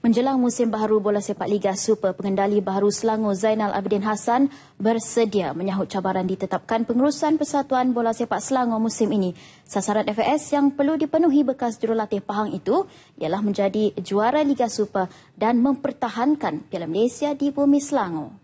Menjelang musim baru bola sepak Liga Super, pengendali baru Selangor Zainal Abidin Hassan bersedia menyahut cabaran ditetapkan pengurusan Persatuan Bola Sepak Selangor musim ini. Sasaran FAS yang perlu dipenuhi bekas jurulatih Pahang itu ialah menjadi juara Liga Super dan mempertahankan Piala Malaysia di bumi Selangor.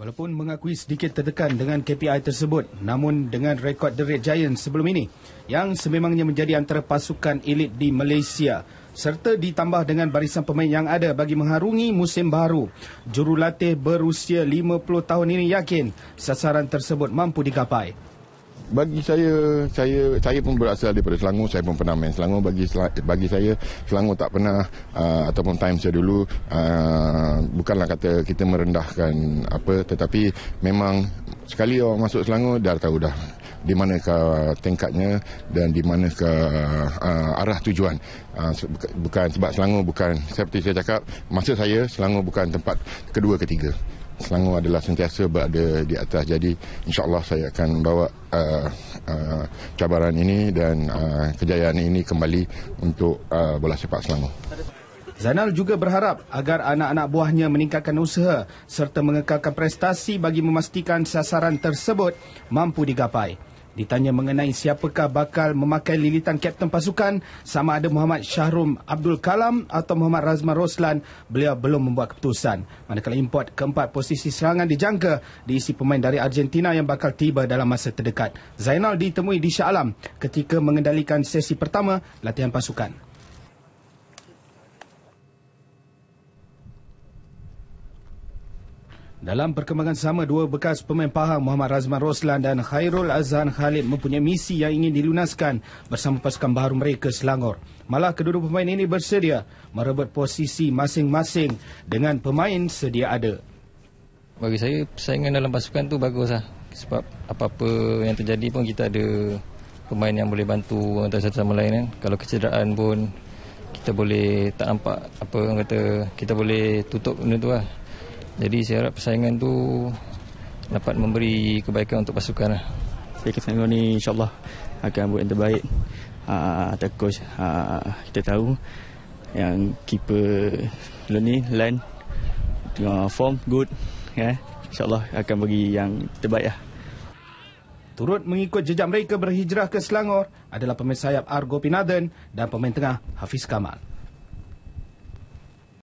Walaupun mengakui sedikit tertekan dengan KPI tersebut, namun dengan rekod The Red Giants sebelum ini yang sememangnya menjadi antara pasukan elit di Malaysia serta ditambah dengan barisan pemain yang ada bagi mengharungi musim baru. Jurulatih berusia 50 tahun ini yakin sasaran tersebut mampu digapai bagi saya saya saya pun berasal daripada Selangor saya pun pernah main Selangor bagi bagi saya Selangor tak pernah uh, ataupun time saya dulu uh, bukanlah kata kita merendahkan apa tetapi memang sekali orang masuk Selangor dah tahu dah di mana ke tingkatnya dan di manakah uh, arah tujuan uh, bukan sebab Selangor bukan seperti saya cakap masa saya Selangor bukan tempat kedua ketiga Selangor adalah sentiasa berada di atas. Jadi insyaAllah saya akan bawa uh, uh, cabaran ini dan uh, kejayaan ini kembali untuk uh, bola sepak Selangor. Zainal juga berharap agar anak-anak buahnya meningkatkan usaha serta mengekalkan prestasi bagi memastikan sasaran tersebut mampu digapai. Ditanya mengenai siapakah bakal memakai lilitan kapten pasukan sama ada Muhammad Syahrum Abdul Kalam atau Muhammad Razman Roslan, beliau belum membuat keputusan. Manakala import keempat posisi serangan dijangka diisi pemain dari Argentina yang bakal tiba dalam masa terdekat. Zainal ditemui di Shah Alam ketika mengendalikan sesi pertama latihan pasukan. Dalam perkembangan sama, dua bekas pemain Pahang Muhammad Razman Roslan dan Khairul Azhan Khalid mempunyai misi yang ingin dilunaskan bersama pasukan baru mereka Selangor. Malah kedua-dua pemain ini bersedia merebut posisi masing-masing dengan pemain sedia ada. Bagi saya, persaingan dalam pasukan tu bagus lah. Sebab apa-apa yang terjadi pun kita ada pemain yang boleh bantu antara satu sama lain kan. Kalau kecederaan pun kita boleh tak nampak apa kata kita boleh tutup benda tu lah. Jadi saya harap persaingan tu dapat memberi kebaikan untuk pasukan. Lah. Saya kata ini insyaAllah akan buat yang terbaik. Uh, coach uh, kita tahu yang keeper dulu ni Len tengah form good ya yeah. insyaallah akan bagi yang terbaik lah. Turut mengikut jejak mereka berhijrah ke Selangor adalah pemain sayap Argo Pinaden dan pemain tengah Hafiz Kamal.